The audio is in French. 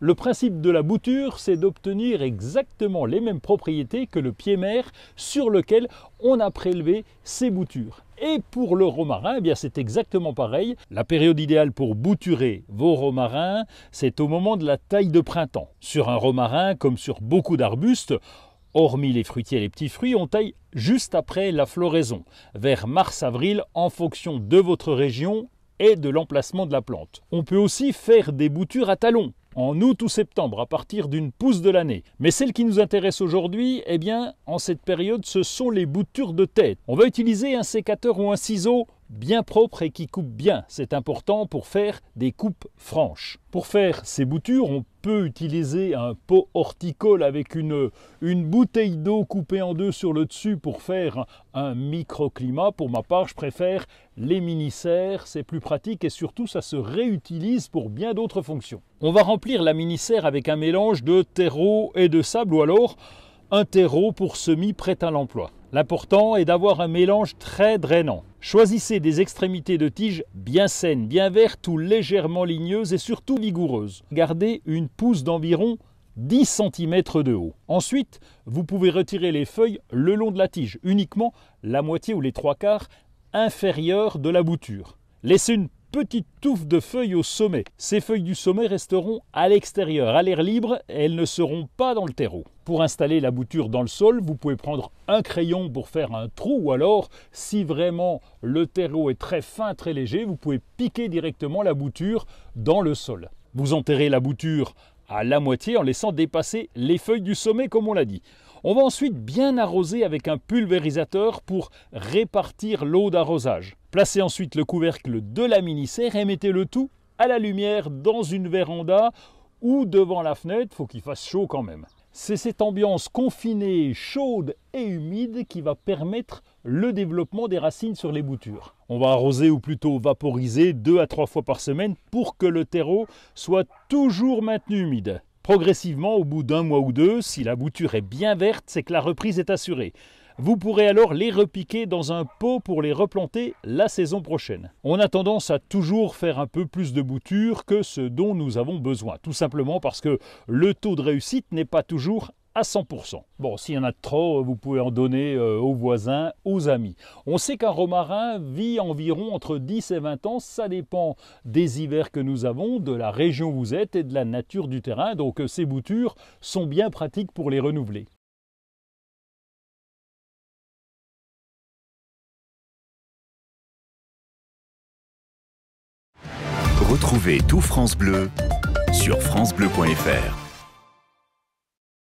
Le principe de la bouture, c'est d'obtenir exactement les mêmes propriétés que le pied mère sur lequel on a prélevé ces boutures. Et pour le romarin, eh c'est exactement pareil. La période idéale pour bouturer vos romarins, c'est au moment de la taille de printemps. Sur un romarin, comme sur beaucoup d'arbustes, hormis les fruitiers et les petits fruits, on taille juste après la floraison, vers mars-avril, en fonction de votre région et de l'emplacement de la plante. On peut aussi faire des boutures à talons en août ou septembre à partir d'une pousse de l'année. Mais celle qui nous intéresse aujourd'hui, eh bien, en cette période, ce sont les boutures de tête. On va utiliser un sécateur ou un ciseau bien propre et qui coupe bien. C'est important pour faire des coupes franches. Pour faire ces boutures, on utiliser un pot horticole avec une, une bouteille d'eau coupée en deux sur le dessus pour faire un microclimat. Pour ma part, je préfère les mini-serres, c'est plus pratique et surtout ça se réutilise pour bien d'autres fonctions. On va remplir la mini-serre avec un mélange de terreau et de sable ou alors un terreau pour semis prêt à l'emploi. L'important est d'avoir un mélange très drainant. Choisissez des extrémités de tiges bien saines, bien vertes ou légèrement ligneuses et surtout vigoureuses. Gardez une pousse d'environ 10 cm de haut. Ensuite, vous pouvez retirer les feuilles le long de la tige, uniquement la moitié ou les trois quarts inférieurs de la bouture. Laissez une petite touffe de feuilles au sommet. Ces feuilles du sommet resteront à l'extérieur, à l'air libre, elles ne seront pas dans le terreau. Pour installer la bouture dans le sol, vous pouvez prendre un crayon pour faire un trou, ou alors, si vraiment le terreau est très fin, très léger, vous pouvez piquer directement la bouture dans le sol. Vous enterrez la bouture à la moitié en laissant dépasser les feuilles du sommet comme on l'a dit. On va ensuite bien arroser avec un pulvérisateur pour répartir l'eau d'arrosage. Placez ensuite le couvercle de la mini-serre et mettez le tout à la lumière dans une véranda ou devant la fenêtre, faut qu'il fasse chaud quand même. C'est cette ambiance confinée, chaude et humide qui va permettre le développement des racines sur les boutures. On va arroser ou plutôt vaporiser deux à trois fois par semaine pour que le terreau soit toujours maintenu humide. Progressivement, au bout d'un mois ou deux, si la bouture est bien verte, c'est que la reprise est assurée. Vous pourrez alors les repiquer dans un pot pour les replanter la saison prochaine. On a tendance à toujours faire un peu plus de boutures que ce dont nous avons besoin, tout simplement parce que le taux de réussite n'est pas toujours à 100%. Bon, s'il y en a trop, vous pouvez en donner euh, aux voisins, aux amis. On sait qu'un romarin vit environ entre 10 et 20 ans, ça dépend des hivers que nous avons, de la région où vous êtes et de la nature du terrain, donc euh, ces boutures sont bien pratiques pour les renouveler. Trouvez tout France Bleu sur francebleu.fr.